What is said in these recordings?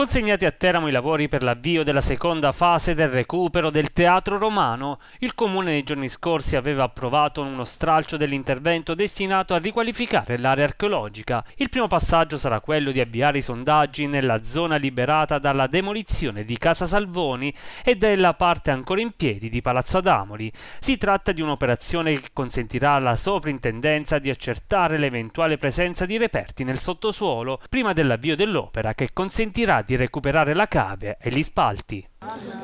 Consegnati a Teramo i lavori per l'avvio della seconda fase del recupero del teatro romano, il comune nei giorni scorsi aveva approvato uno stralcio dell'intervento destinato a riqualificare l'area archeologica. Il primo passaggio sarà quello di avviare i sondaggi nella zona liberata dalla demolizione di Casa Salvoni e della parte ancora in piedi di Palazzo Adamoli. Si tratta di un'operazione che consentirà alla soprintendenza di accertare l'eventuale presenza di reperti nel sottosuolo prima dell'avvio dell'opera che consentirà di di recuperare la cave e gli spalti.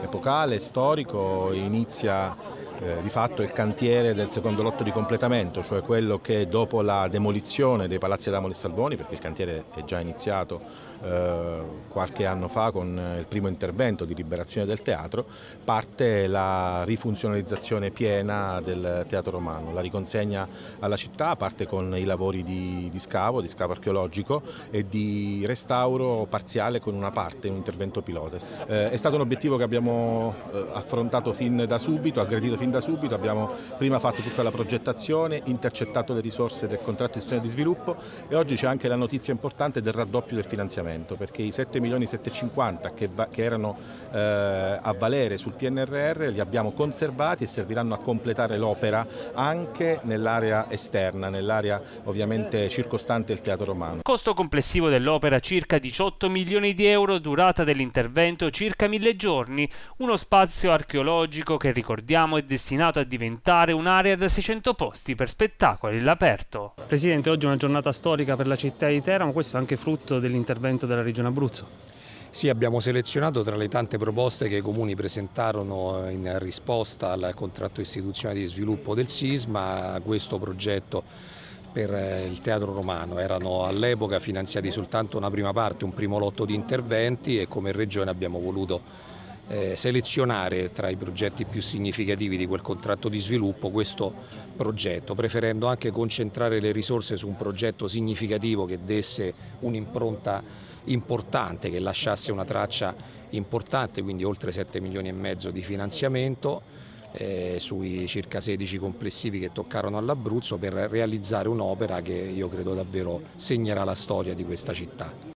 Epocale, storico, inizia eh, di fatto il cantiere del secondo lotto di completamento, cioè quello che dopo la demolizione dei palazzi Adamo di Salvoni, perché il cantiere è già iniziato eh, qualche anno fa con il primo intervento di liberazione del teatro, parte la rifunzionalizzazione piena del teatro romano, la riconsegna alla città, parte con i lavori di, di scavo, di scavo archeologico e di restauro parziale con una parte, un intervento pilota. Eh, è stato un obiettivo che abbiamo eh, affrontato fin da subito, aggredito fin fin da subito, abbiamo prima fatto tutta la progettazione, intercettato le risorse del contratto di gestione di sviluppo e oggi c'è anche la notizia importante del raddoppio del finanziamento perché i 7 milioni 750 che, va, che erano eh, a valere sul PNRR li abbiamo conservati e serviranno a completare l'opera anche nell'area esterna, nell'area ovviamente circostante il Teatro Romano. Costo complessivo dell'opera circa 18 milioni di euro, durata dell'intervento circa mille giorni, uno spazio archeologico che ricordiamo è designato destinato a diventare un'area da 600 posti per spettacoli all'aperto. Presidente, oggi è una giornata storica per la città di Teramo, questo è anche frutto dell'intervento della Regione Abruzzo. Sì, abbiamo selezionato tra le tante proposte che i comuni presentarono eh, in risposta al contratto istituzionale di sviluppo del SISMA questo progetto per eh, il teatro romano. Erano all'epoca finanziati soltanto una prima parte, un primo lotto di interventi e come regione abbiamo voluto eh, selezionare tra i progetti più significativi di quel contratto di sviluppo questo progetto, preferendo anche concentrare le risorse su un progetto significativo che desse un'impronta importante, che lasciasse una traccia importante, quindi oltre 7 milioni e mezzo di finanziamento eh, sui circa 16 complessivi che toccarono all'Abruzzo per realizzare un'opera che io credo davvero segnerà la storia di questa città.